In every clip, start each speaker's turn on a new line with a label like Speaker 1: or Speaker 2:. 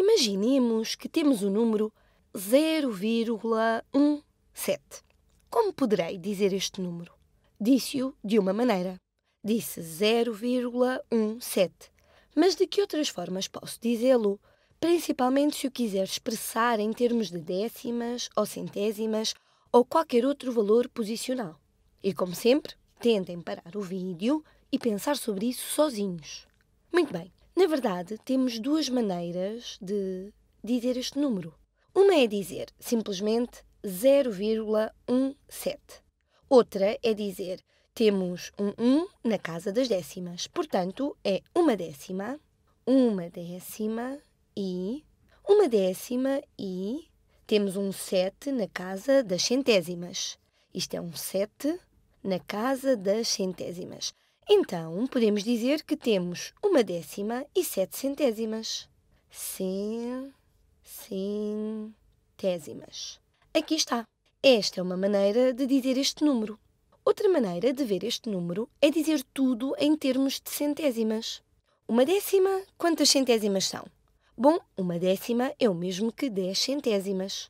Speaker 1: Imaginemos que temos o número 0,17. Como poderei dizer este número? Disse-o de uma maneira. Disse 0,17. Mas de que outras formas posso dizê-lo? Principalmente se o quiser expressar em termos de décimas ou centésimas ou qualquer outro valor posicional. E como sempre, tentem parar o vídeo e pensar sobre isso sozinhos. Muito bem, na verdade, temos duas maneiras de dizer este número. Uma é dizer simplesmente 0,17. Outra é dizer temos um 1 na casa das décimas. Portanto, é uma décima, uma décima e uma décima e temos um 7 na casa das centésimas. Isto é um 7 na casa das centésimas. Então, podemos dizer que temos uma décima e sete centésimas. Sim, sim, tésimas. Aqui está. Esta é uma maneira de dizer este número. Outra maneira de ver este número é dizer tudo em termos de centésimas. Uma décima, quantas centésimas são? Bom, uma décima é o mesmo que 10 centésimas.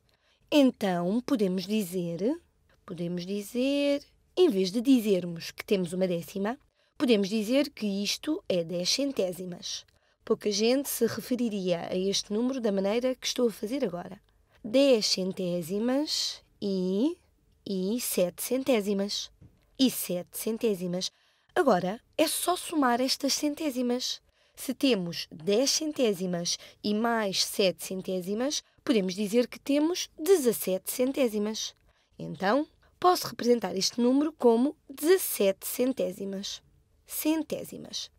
Speaker 1: Então, podemos dizer, podemos dizer, em vez de dizermos que temos uma décima, Podemos dizer que isto é 10 centésimas. Pouca gente se referiria a este número da maneira que estou a fazer agora. 10 centésimas e. e 7 centésimas. E 7 centésimas. Agora é só somar estas centésimas. Se temos 10 centésimas e mais 7 centésimas, podemos dizer que temos 17 centésimas. Então, posso representar este número como 17 centésimas centésimas.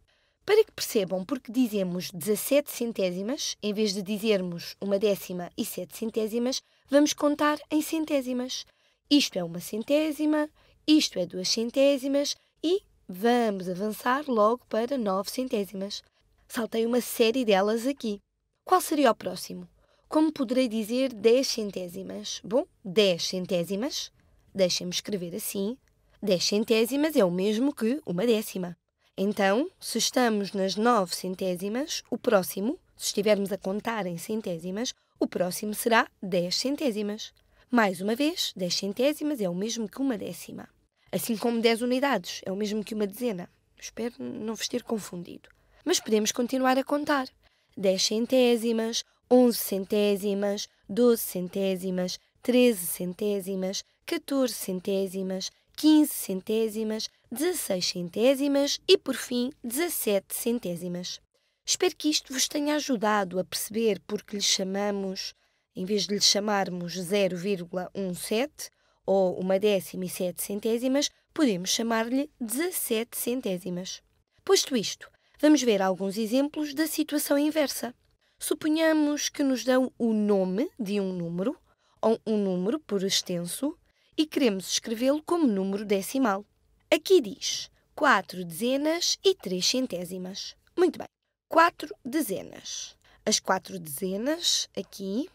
Speaker 1: Para que percebam porque dizemos 17 centésimas, em vez de dizermos uma décima e sete centésimas, vamos contar em centésimas. Isto é uma centésima, isto é duas centésimas e vamos avançar logo para nove centésimas. Saltei uma série delas aqui. Qual seria o próximo? Como poderei dizer 10 centésimas? Bom, 10 centésimas, deixem-me escrever assim, 10 centésimas é o mesmo que uma décima. Então, se estamos nas 9 centésimas, o próximo, se estivermos a contar em centésimas, o próximo será 10 centésimas. Mais uma vez, 10 centésimas é o mesmo que uma décima. Assim como 10 unidades é o mesmo que uma dezena. Espero não vos ter confundido. Mas podemos continuar a contar. 10 centésimas, 11 centésimas, 12 centésimas, 13 centésimas, 14 centésimas, 15 centésimas, 16 centésimas e, por fim, 17 centésimas. Espero que isto vos tenha ajudado a perceber porque lhe chamamos, em vez de lhe chamarmos 0,17 ou uma décima e sete centésimas, podemos chamar-lhe 17 centésimas. Posto isto, vamos ver alguns exemplos da situação inversa. Suponhamos que nos dão o nome de um número, ou um número por extenso, e queremos escrevê-lo como número decimal. Aqui diz 4 dezenas e 3 centésimas. Muito bem. 4 dezenas. As 4 dezenas aqui,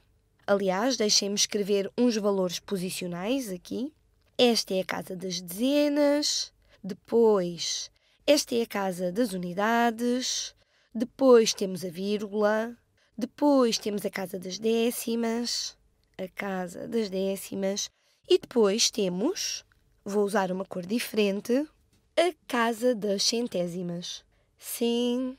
Speaker 1: aliás, deixem-me escrever uns valores posicionais aqui. Esta é a casa das dezenas, depois esta é a casa das unidades, depois temos a vírgula, depois temos a casa das décimas, a casa das décimas, e depois temos Vou usar uma cor diferente. A casa das centésimas. Sim,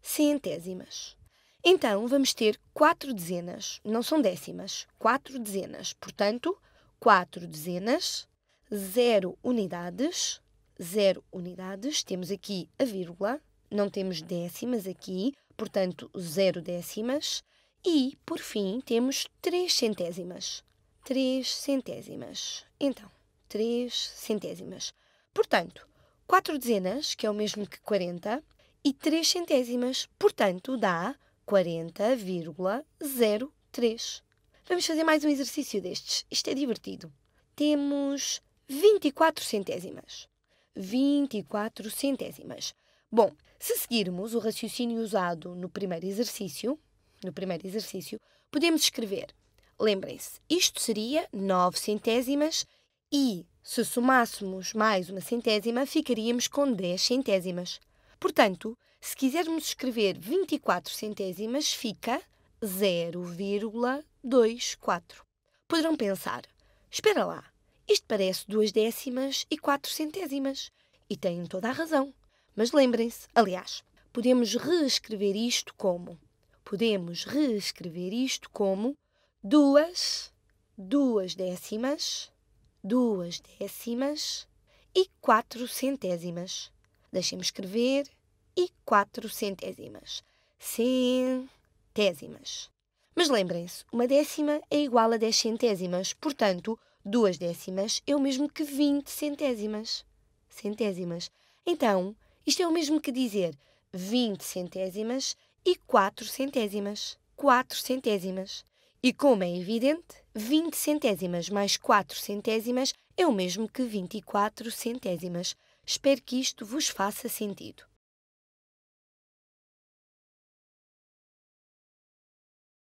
Speaker 1: centésimas. Então, vamos ter quatro dezenas. Não são décimas, quatro dezenas. Portanto, quatro dezenas, zero unidades, zero unidades. Temos aqui a vírgula, não temos décimas aqui, portanto, zero décimas. E, por fim, temos três centésimas. Três centésimas. Então, 3 centésimas. Portanto, 4 dezenas, que é o mesmo que 40, e 3 centésimas, portanto, dá 40,03. Vamos fazer mais um exercício destes. Isto é divertido. Temos 24 centésimas. 24 centésimas. Bom, se seguirmos o raciocínio usado no primeiro exercício, no primeiro exercício, podemos escrever. Lembrem-se, isto seria 9 centésimas e, se somássemos mais uma centésima, ficaríamos com 10 centésimas. Portanto, se quisermos escrever 24 centésimas, fica 0,24. Poderão pensar: espera lá, isto parece duas décimas e quatro centésimas. E têm toda a razão. Mas lembrem-se, aliás, podemos reescrever isto como. Podemos reescrever isto como duas, duas décimas duas décimas e quatro centésimas. Deixem-me escrever e quatro centésimas. Centésimas. Mas lembrem-se, uma décima é igual a 10 centésimas, portanto, duas décimas é o mesmo que 20 centésimas. Centésimas. Então, isto é o mesmo que dizer 20 centésimas e 4 centésimas. 4 centésimas. E como é evidente, 20 centésimas mais 4 centésimas é o mesmo que 24 centésimas. Espero que isto vos faça sentido.